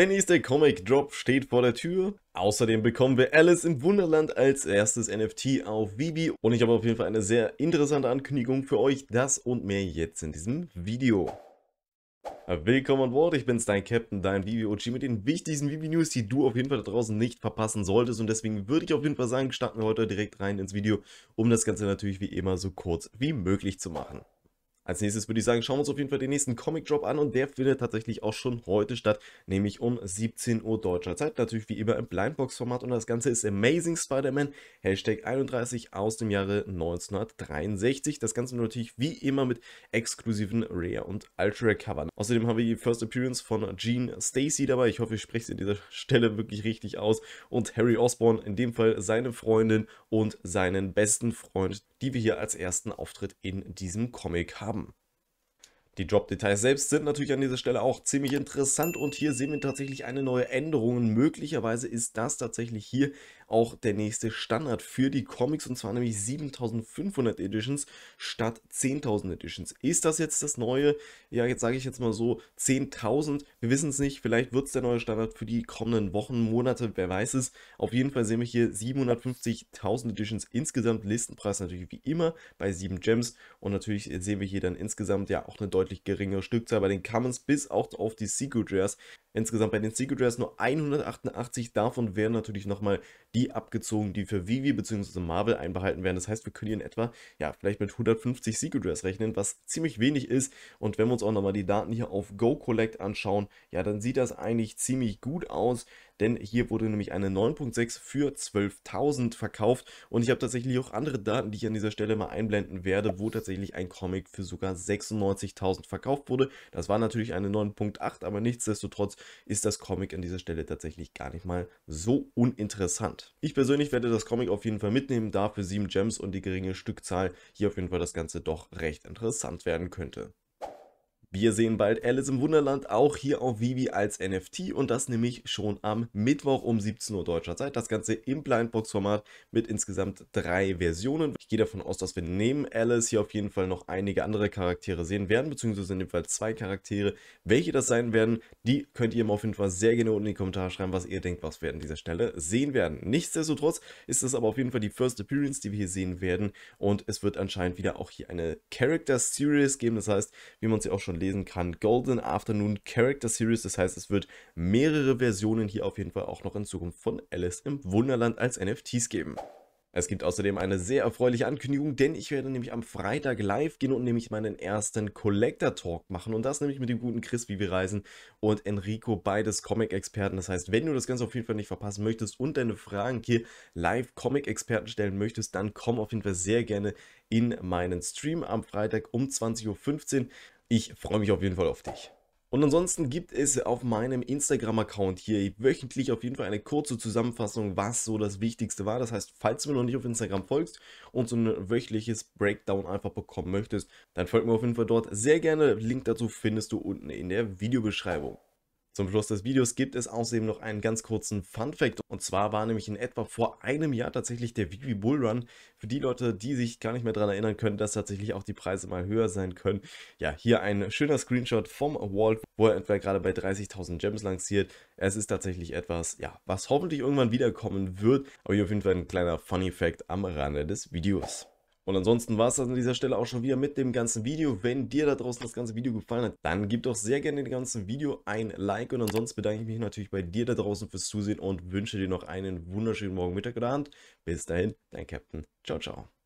Der nächste Comic Drop steht vor der Tür. Außerdem bekommen wir Alice im Wunderland als erstes NFT auf Vivi. und ich habe auf jeden Fall eine sehr interessante Ankündigung für euch. Das und mehr jetzt in diesem Video. Willkommen an Bord, ich bin's, dein Captain, dein Vivi Ochi mit den wichtigsten Vivi-News, die du auf jeden Fall da draußen nicht verpassen solltest und deswegen würde ich auf jeden Fall sagen, starten wir heute direkt rein ins Video, um das Ganze natürlich wie immer so kurz wie möglich zu machen. Als nächstes würde ich sagen, schauen wir uns auf jeden Fall den nächsten Comic Drop an und der findet tatsächlich auch schon heute statt, nämlich um 17 Uhr deutscher Zeit. Natürlich wie immer im Blindbox-Format und das Ganze ist Amazing Spider-Man, Hashtag 31 aus dem Jahre 1963. Das Ganze natürlich wie immer mit exklusiven Rare- und Ultra-Covern. Außerdem haben wir die First Appearance von Gene Stacy dabei. Ich hoffe, ich spreche es an dieser Stelle wirklich richtig aus. Und Harry Osborn, in dem Fall seine Freundin und seinen besten Freund, die wir hier als ersten Auftritt in diesem Comic haben. Die Drop-Details selbst sind natürlich an dieser Stelle auch ziemlich interessant und hier sehen wir tatsächlich eine neue Änderung. Möglicherweise ist das tatsächlich hier auch der nächste Standard für die Comics und zwar nämlich 7500 Editions statt 10.000 Editions. Ist das jetzt das neue, ja jetzt sage ich jetzt mal so 10.000, wir wissen es nicht, vielleicht wird es der neue Standard für die kommenden Wochen, Monate, wer weiß es. Auf jeden Fall sehen wir hier 750.000 Editions insgesamt, Listenpreis natürlich wie immer bei 7 Gems und natürlich sehen wir hier dann insgesamt ja auch eine deutliche deutlich geringere Stückzahl bei den Commons bis auch auf die Secret Rares. Insgesamt bei den Secret Rares nur 188, davon werden natürlich nochmal die abgezogen, die für Vivi bzw. Marvel einbehalten werden. Das heißt, wir können hier in etwa, ja, vielleicht mit 150 Secret Rares rechnen, was ziemlich wenig ist. Und wenn wir uns auch nochmal die Daten hier auf Go Collect anschauen, ja, dann sieht das eigentlich ziemlich gut aus denn hier wurde nämlich eine 9.6 für 12.000 verkauft und ich habe tatsächlich auch andere Daten, die ich an dieser Stelle mal einblenden werde, wo tatsächlich ein Comic für sogar 96.000 verkauft wurde. Das war natürlich eine 9.8, aber nichtsdestotrotz ist das Comic an dieser Stelle tatsächlich gar nicht mal so uninteressant. Ich persönlich werde das Comic auf jeden Fall mitnehmen, da für 7 Gems und die geringe Stückzahl hier auf jeden Fall das Ganze doch recht interessant werden könnte. Wir sehen bald Alice im Wunderland auch hier auf Vivi als NFT und das nämlich schon am Mittwoch um 17 Uhr deutscher Zeit. Das Ganze im Blindbox-Format mit insgesamt drei Versionen. Ich gehe davon aus, dass wir neben Alice hier auf jeden Fall noch einige andere Charaktere sehen werden, beziehungsweise in dem Fall zwei Charaktere. Welche das sein werden, die könnt ihr mir auf jeden Fall sehr gerne unten in die Kommentare schreiben, was ihr denkt, was wir an dieser Stelle sehen werden. Nichtsdestotrotz ist das aber auf jeden Fall die First Appearance, die wir hier sehen werden und es wird anscheinend wieder auch hier eine Character Series geben. Das heißt, wie man sie auch schon lesen kann. Golden Afternoon Character Series, das heißt, es wird mehrere Versionen hier auf jeden Fall auch noch in Zukunft von Alice im Wunderland als NFTs geben. Es gibt außerdem eine sehr erfreuliche Ankündigung, denn ich werde nämlich am Freitag live gehen und nämlich meinen ersten Collector Talk machen und das nämlich mit dem guten Chris, wie wir reisen und Enrico, beides Comic-Experten. Das heißt, wenn du das Ganze auf jeden Fall nicht verpassen möchtest und deine Fragen hier live Comic-Experten stellen möchtest, dann komm auf jeden Fall sehr gerne in meinen Stream am Freitag um 20.15 Uhr ich freue mich auf jeden Fall auf dich. Und ansonsten gibt es auf meinem Instagram-Account hier wöchentlich auf jeden Fall eine kurze Zusammenfassung, was so das Wichtigste war. Das heißt, falls du mir noch nicht auf Instagram folgst und so ein wöchentliches Breakdown einfach bekommen möchtest, dann folg mir auf jeden Fall dort sehr gerne. Link dazu findest du unten in der Videobeschreibung. Zum Schluss des Videos gibt es außerdem noch einen ganz kurzen Fun-Fact. Und zwar war nämlich in etwa vor einem Jahr tatsächlich der Vivi Bullrun. Für die Leute, die sich gar nicht mehr daran erinnern können, dass tatsächlich auch die Preise mal höher sein können. Ja, hier ein schöner Screenshot vom Award, wo er etwa gerade bei 30.000 Gems lanciert. Es ist tatsächlich etwas, ja, was hoffentlich irgendwann wiederkommen wird. Aber hier auf jeden Fall ein kleiner Funny-Fact am Rande des Videos. Und ansonsten war es das an dieser Stelle auch schon wieder mit dem ganzen Video. Wenn dir da draußen das ganze Video gefallen hat, dann gib doch sehr gerne dem ganzen Video ein Like. Und ansonsten bedanke ich mich natürlich bei dir da draußen fürs Zusehen und wünsche dir noch einen wunderschönen Morgen, Mittag oder Abend. Bis dahin, dein Captain. Ciao, ciao.